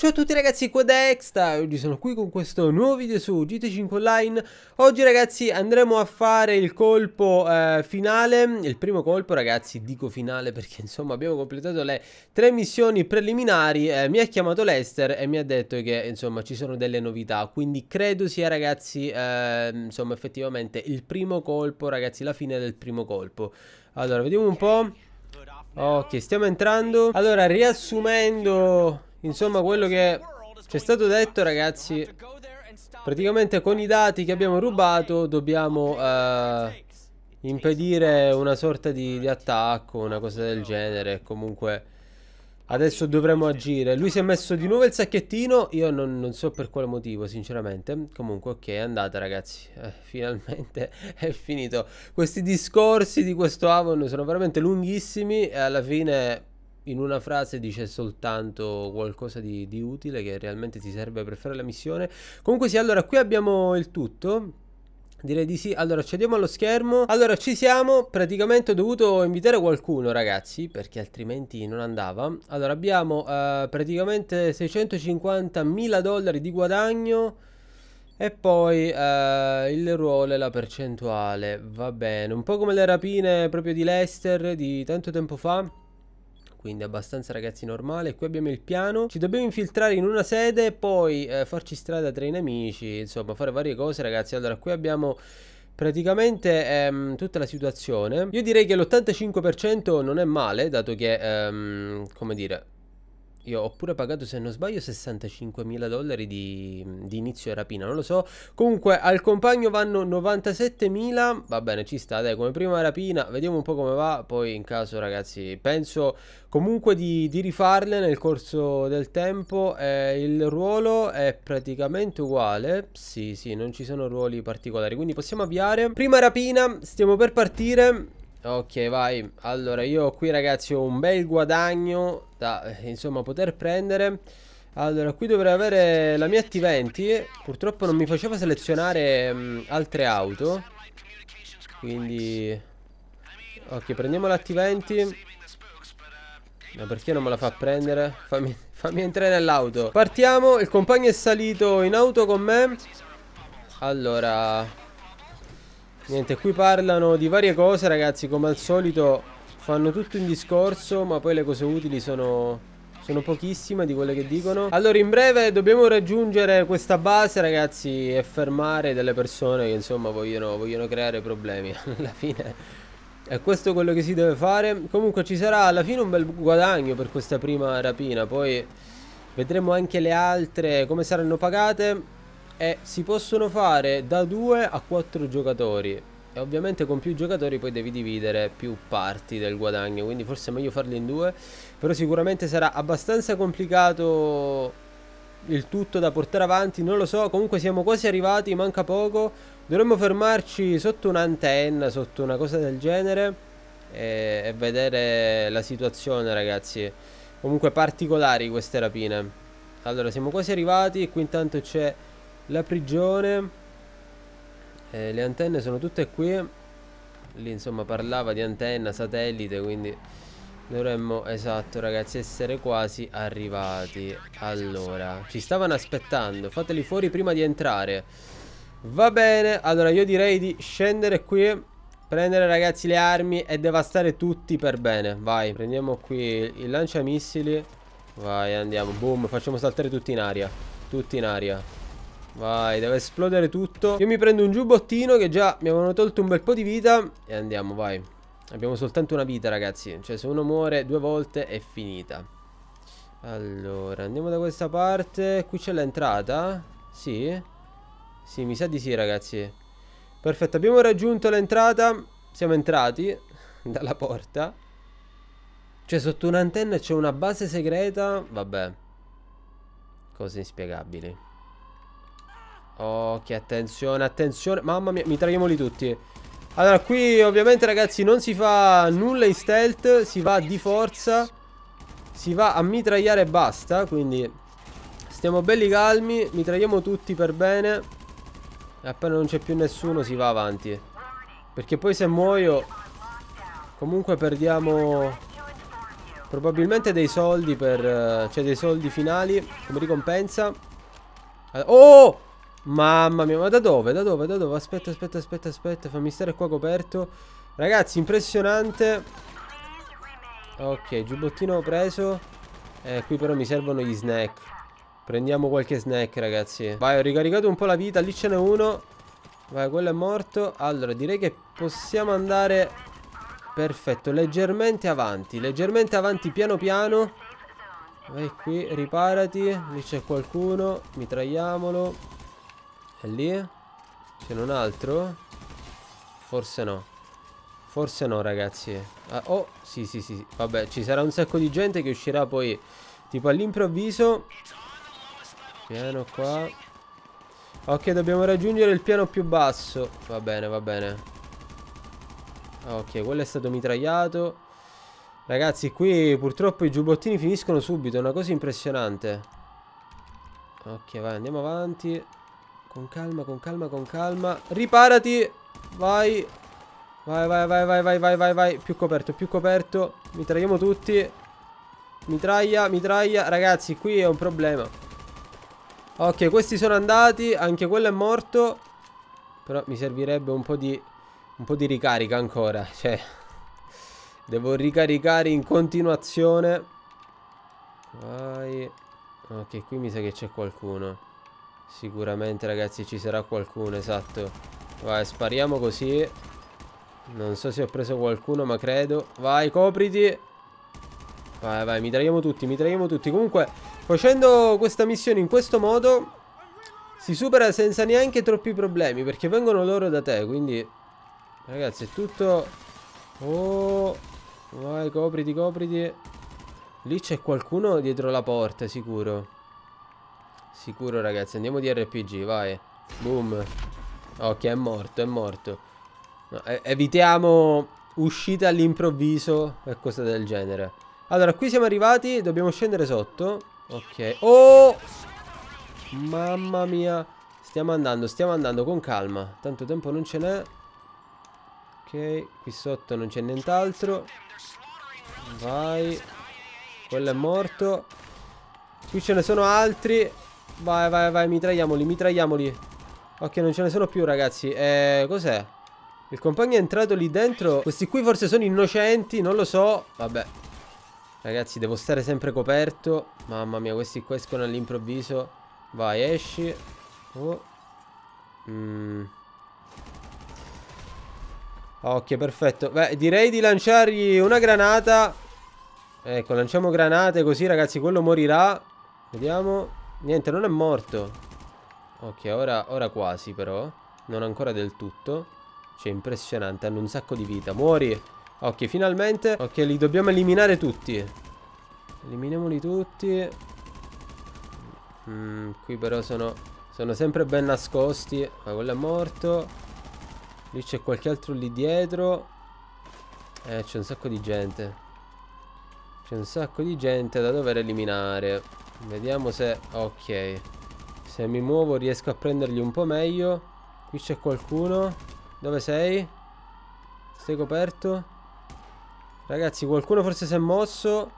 Ciao a tutti ragazzi, qua da Extra, oggi sono qui con questo nuovo video su GT5 Online Oggi ragazzi andremo a fare il colpo eh, finale, il primo colpo ragazzi, dico finale perché insomma abbiamo completato le tre missioni preliminari eh, Mi ha chiamato Lester e mi ha detto che insomma ci sono delle novità Quindi credo sia ragazzi, eh, insomma effettivamente il primo colpo ragazzi, la fine del primo colpo Allora, vediamo un po' Ok, stiamo entrando Allora, riassumendo Insomma quello che ci è stato detto ragazzi Praticamente con i dati che abbiamo rubato dobbiamo eh, impedire una sorta di, di, attacco, una cosa del genere. Comunque adesso dovremo agire. Lui si è messo di nuovo il sacchettino, io non, non so per quale motivo sinceramente. Comunque ok, è andata ragazzi, eh, finalmente è finito. Questi discorsi di questo Avon sono veramente lunghissimi e alla fine in una frase dice soltanto qualcosa di, di, utile che realmente ti serve per fare la missione. Comunque sì, allora qui abbiamo il tutto. Direi di sì, allora accediamo allo schermo Allora ci siamo, praticamente ho dovuto invitare qualcuno ragazzi Perché altrimenti non andava Allora abbiamo eh, praticamente 650.000 dollari di guadagno e poi eh, il ruolo e la percentuale, va bene, un po' come le rapine proprio di Lester di tanto tempo fa quindi abbastanza ragazzi normale. Qui abbiamo il piano, ci dobbiamo infiltrare in una sede e poi eh, farci strada tra i nemici, insomma fare varie cose ragazzi. Allora qui abbiamo praticamente ehm, tutta la situazione. Io direi che l'85% non è male, dato che, ehm, come dire, io ho pure pagato, se non sbaglio, 65.000 dollari di, di inizio rapina, non lo so. Comunque al compagno vanno 97.000, va bene, ci sta, dai, come prima rapina, vediamo un po' come va, poi in caso ragazzi penso comunque di, di rifarle nel corso del tempo. Eh, il ruolo è praticamente uguale, sì, sì, non ci sono ruoli particolari, quindi possiamo avviare. Prima rapina, stiamo per partire. Ok, vai. Allora, io qui ragazzi ho un bel guadagno da, insomma, poter prendere. Allora, qui dovrei avere la mia T20. Purtroppo non mi faceva selezionare mh, mm, altre auto. Quindi... Ok, prendiamo la T20. Ma perché non me la fa prendere? Fammi, fammi entrare nell'auto. Partiamo, il compagno è salito in auto con me. Allora... Niente, qui parlano di varie cose, ragazzi, come al solito fanno tutto un discorso, ma poi le cose utili sono, sono pochissime di quelle che dicono. Allora, in breve dobbiamo raggiungere questa base, ragazzi, e fermare delle persone che, insomma, vogliono, vogliono creare problemi alla fine. è questo quello che si deve fare. Comunque ci sarà alla fine un bel guadagno per questa prima rapina, poi vedremo anche le altre come saranno pagate e si possono fare da 2 a 4 giocatori e ovviamente con più giocatori poi devi dividere più parti del guadagno quindi forse è meglio farli in due però sicuramente sarà abbastanza complicato il tutto da portare avanti non lo so comunque siamo quasi arrivati manca poco dovremmo fermarci sotto un'antenna sotto una cosa del genere e, e vedere la situazione ragazzi comunque particolari queste rapine allora siamo quasi arrivati qui intanto c'è la prigione. Eh, le antenne sono tutte qui. Lì insomma parlava di antenna, satellite, quindi dovremmo, esatto ragazzi, essere quasi arrivati. Allora, ci stavano aspettando, fateli fuori prima di entrare. Va bene, allora io direi di scendere qui Prendere ragazzi le armi e devastare tutti per bene Vai, prendiamo qui il lanciamissili Vai, andiamo, boom, facciamo saltare tutti in aria Tutti in aria Vai, deve esplodere tutto. Io mi prendo un giubbottino che già mi avevano tolto un bel po' di vita. E andiamo, vai. Abbiamo soltanto una vita, ragazzi. Cioè, se uno muore due volte è finita. Allora, andiamo da questa parte. Qui c'è l'entrata? Sì? Sì, mi sa di sì, ragazzi. Perfetto, abbiamo raggiunto l'entrata. Siamo entrati dalla porta. Cioè, sotto un'antenna c'è una base segreta. Vabbè. Cose inspiegabili. Ok, attenzione, attenzione. Mamma mia, mi traiamoli tutti. Allora, qui ovviamente ragazzi non si fa nulla in stealth, si va di forza. Si va a mitragliare e basta, quindi stiamo belli calmi, mitragliamo tutti per bene. E appena non c'è più nessuno si va avanti. Perché poi se muoio comunque perdiamo probabilmente dei soldi per eh, cioè dei soldi finali come ricompensa. Eh, oh! Mamma mia, ma da dove? Da dove? Da dove? Aspetta, aspetta, aspetta, aspetta. Fammi stare qua coperto. Ragazzi, impressionante. Ok, giubbottino preso. Eh, qui però mi servono gli snack. Prendiamo qualche snack, ragazzi. Vai, ho ricaricato un po' la vita. Lì ce n'è uno. Vai, quello è morto. Allora, direi che possiamo andare... Perfetto, leggermente avanti. Leggermente avanti, piano piano. Vai qui, riparati. Lì c'è qualcuno. Mitragliamolo. È lì? C'è un altro? Forse no. Forse no, ragazzi. Ah, oh, sì, sì, sì. Vabbè, ci sarà un sacco di gente che uscirà poi tipo all'improvviso. Piano qua. Ok, dobbiamo raggiungere il piano più basso. Va bene, va bene. Ok, quello è stato mitragliato. Ragazzi, qui purtroppo i giubbottini finiscono subito, è una cosa impressionante. Ok, vai, andiamo avanti. Con calma, con calma, con calma. Riparati. Vai. Vai, vai, vai, vai, vai, vai, vai, vai. Più coperto, più coperto. Mitragliamo tutti. Mitraglia, mitraglia. Ragazzi, qui è un problema. Ok, questi sono andati. Anche quello è morto. Però mi servirebbe un po' di... Un po' di ricarica ancora. Cioè... Devo ricaricare in continuazione. Vai. Ok, qui mi sa che c'è qualcuno. Sicuramente ragazzi ci sarà qualcuno, esatto. Vai, spariamo così. Non so se ho preso qualcuno, ma credo. Vai, copriti. Vai, vai, mi traiamo tutti, mi traiamo tutti. Comunque, facendo questa missione in questo modo, si supera senza neanche troppi problemi, perché vengono loro da te, quindi... Ragazzi, è tutto... Oh... Vai, copriti, copriti. Lì c'è qualcuno dietro la porta, sicuro. Sicuro ragazzi Andiamo di RPG vai Boom Ok è morto è morto no, Evitiamo uscite all'improvviso E cose del genere Allora qui siamo arrivati Dobbiamo scendere sotto Ok Oh Mamma mia Stiamo andando stiamo andando con calma Tanto tempo non ce n'è Ok Qui sotto non c'è nient'altro Vai quello è morto Qui ce ne sono altri Vai, vai, vai, mitragliamoli, mitragliamoli. Ok, non ce ne sono più, ragazzi. Eh, cos'è? Il compagno è entrato lì dentro. Questi qui forse sono innocenti, non lo so. Vabbè. Ragazzi, devo stare sempre coperto. Mamma mia, questi qua escono all'improvviso. Vai, esci. Oh. Mm. Ok, perfetto. Beh, direi di lanciargli una granata. Ecco, lanciamo granate così, ragazzi, quello morirà. Vediamo. Niente, non è morto. Ok, ora, ora quasi però. Non ancora del tutto. Cioè, impressionante, hanno un sacco di vita. Muori. Ok, finalmente. Ok, li dobbiamo eliminare tutti. Eliminiamoli tutti. Mm, qui però sono, sono sempre ben nascosti. Ma quello è morto. Lì c'è qualche altro lì dietro. Eh, c'è un sacco di gente. C'è un sacco di gente da dover eliminare. Vediamo se... Ok. Se mi muovo riesco a prenderli un po' meglio. Qui c'è qualcuno. Dove sei? Sei coperto? Ragazzi, qualcuno forse si è mosso.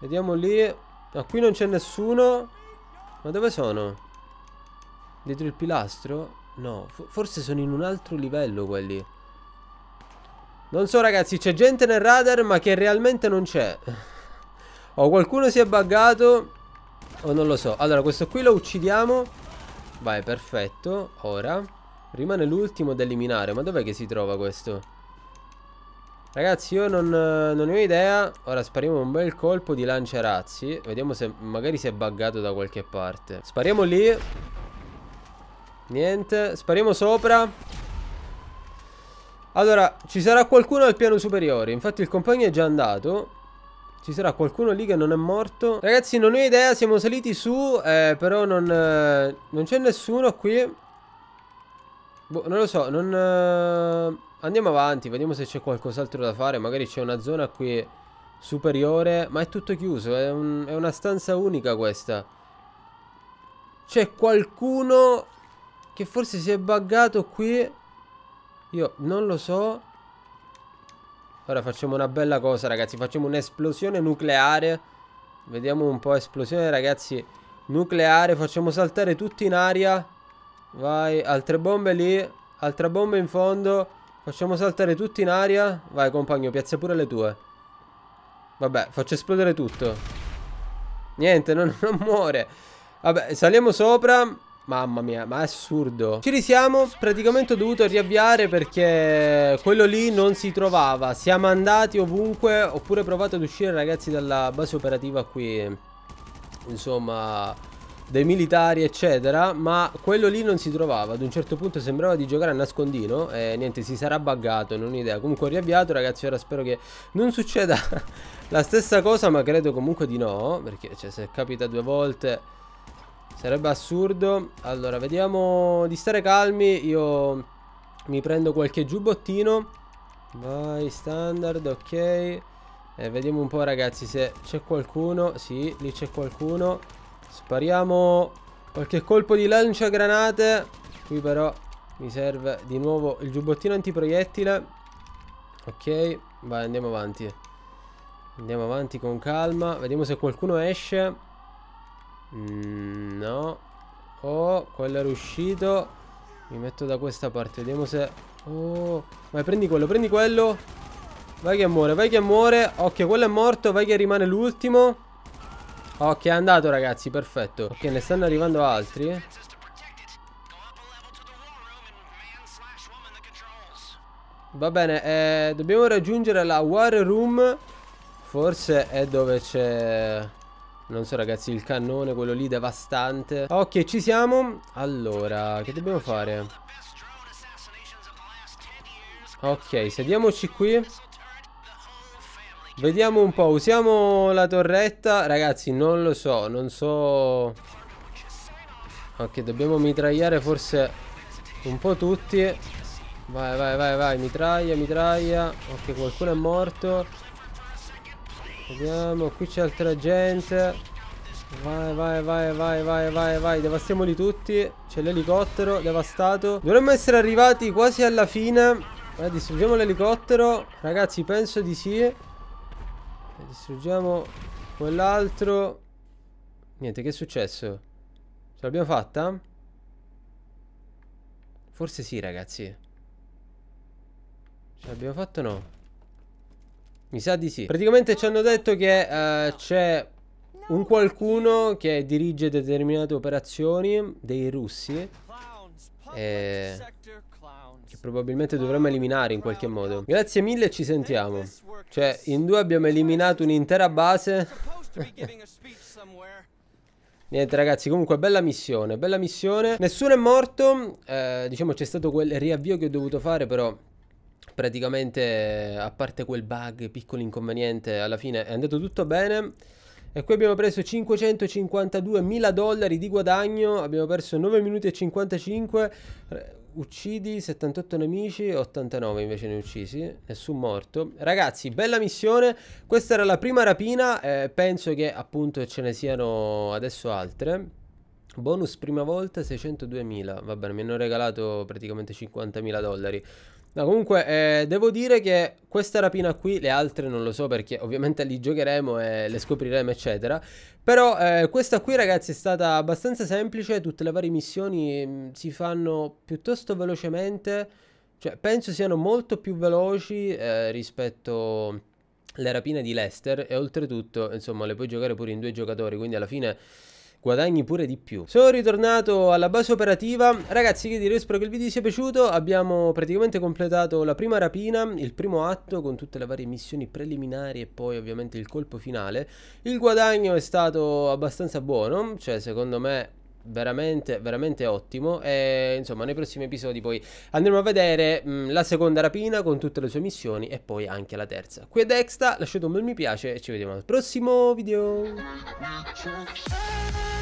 Vediamo lì. Ma qui non c'è nessuno. Ma dove sono? Dietro il pilastro? No, forse sono in un altro livello quelli. Non so ragazzi, c'è gente nel radar ma che realmente non c'è. O qualcuno si è buggato o non lo so. Allora, questo qui lo uccidiamo. Vai, perfetto. Ora. Rimane l'ultimo da eliminare. Ma dov'è che si trova questo? Ragazzi, io non, non, ho idea. Ora spariamo un bel colpo di lanciarazzi. Vediamo se magari si è buggato da qualche parte. Spariamo lì. Niente. Spariamo sopra. Allora, ci sarà qualcuno al piano superiore. Infatti il compagno è già andato. Ci sarà qualcuno lì che non è morto Ragazzi non ho idea siamo saliti su eh, Però non, eh, non c'è nessuno qui boh, non lo so non, eh, Andiamo avanti Vediamo se c'è qualcos'altro da fare Magari c'è una zona qui superiore Ma è tutto chiuso È, un, è una stanza unica questa C'è qualcuno Che forse si è buggato qui Io non lo so Ora facciamo una bella cosa ragazzi Facciamo un'esplosione nucleare Vediamo un po' esplosione ragazzi Nucleare Facciamo saltare tutti in aria Vai Altre bombe lì Altra bomba in fondo Facciamo saltare tutti in aria Vai compagno piazza pure le tue Vabbè faccio esplodere tutto Niente non, non muore Vabbè saliamo sopra Mamma mia, ma è assurdo. Ci risiamo, praticamente ho dovuto riavviare perché quello lì non si trovava. Siamo andati ovunque, ho pure provato ad uscire ragazzi dalla base operativa qui. Insomma, dei militari eccetera, ma quello lì non si trovava. Ad un certo punto sembrava di giocare a nascondino e niente, si sarà buggato, non ho idea. Comunque ho riavviato ragazzi, ora spero che non succeda la stessa cosa, ma credo comunque di no, perché cioè, se capita due volte... Sarebbe assurdo. Allora, vediamo di stare calmi. Io mi prendo qualche giubbottino. Vai, standard, ok. E eh, vediamo un po', ragazzi, se c'è qualcuno. Sì, lì c'è qualcuno. Spariamo qualche colpo di lancia granate. Qui però mi serve di nuovo il giubbottino antiproiettile. Ok, vai, andiamo avanti. Andiamo avanti con calma. Vediamo se qualcuno esce. Mm, no. Oh, quello era uscito. Mi metto da questa parte, vediamo se... Oh, vai prendi quello, prendi quello. Vai che muore, vai che muore. Ok, quello è morto, vai che rimane l'ultimo. Ok, è andato ragazzi, perfetto. Ok, ne stanno arrivando altri. Va bene, eh, dobbiamo raggiungere la War Room. Forse è dove c'è... Non so ragazzi, il cannone, quello lì devastante Ok, ci siamo Allora, che dobbiamo fare? Ok, sediamoci qui Vediamo un po', usiamo la torretta Ragazzi, non lo so, non so Ok, dobbiamo mitragliare forse un po' tutti Vai, vai, vai, vai, mitraglia, mitraglia Ok, qualcuno è morto Vediamo, qui c'è altra gente. Vai, vai, vai, vai, vai, vai, vai. Devastiamoli tutti. C'è l'elicottero, devastato. Dovremmo essere arrivati quasi alla fine. Eh, distruggiamo l'elicottero. Ragazzi, penso di sì. Eh, distruggiamo quell'altro. Niente, che è successo? Ce l'abbiamo fatta? Forse sì, ragazzi. Ce l'abbiamo fatta o no? Mi sa di sì. Praticamente ci hanno detto che uh, c'è un qualcuno che dirige determinate operazioni dei russi e eh, che probabilmente dovremmo eliminare in qualche modo. Grazie mille ci sentiamo. Cioè, in due abbiamo eliminato un'intera base. Niente ragazzi, comunque bella missione, bella missione. Nessuno è morto, eh, diciamo c'è stato quel riavvio che ho dovuto fare però praticamente eh, a parte quel bug, piccolo inconveniente, alla fine è andato tutto bene. E qui abbiamo preso 552 mila dollari di guadagno, abbiamo perso 9 minuti e 55, uccidi 78 nemici, 89 invece ne uccisi, nessun morto. Ragazzi, bella missione, questa era la prima rapina, eh, penso che appunto ce ne siano adesso altre. Bonus prima volta 602.000, vabbè mi hanno regalato praticamente 50.000 dollari. No, comunque, eh, devo dire che questa rapina qui, le altre non lo so perché ovviamente li giocheremo e le scopriremo, eccetera. Però eh, questa qui, ragazzi, è stata abbastanza semplice. Tutte le varie missioni mm, si fanno piuttosto velocemente. Cioè, penso siano molto più veloci eh, rispetto alle rapine di Lester. E oltretutto, insomma, le puoi giocare pure in due giocatori, quindi alla fine guadagni pure di più. Sono ritornato alla base operativa. Ragazzi, che dire, spero che il video sia piaciuto. Abbiamo praticamente completato la prima rapina, il primo atto con tutte le varie missioni preliminari e poi ovviamente il colpo finale. Il guadagno è stato abbastanza buono, cioè secondo me veramente, veramente ottimo. E insomma, nei prossimi episodi poi andremo a vedere mh, mm, la seconda rapina con tutte le sue missioni e poi anche la terza. Qui è Dexta, lasciate un bel mi piace e ci vediamo al prossimo video.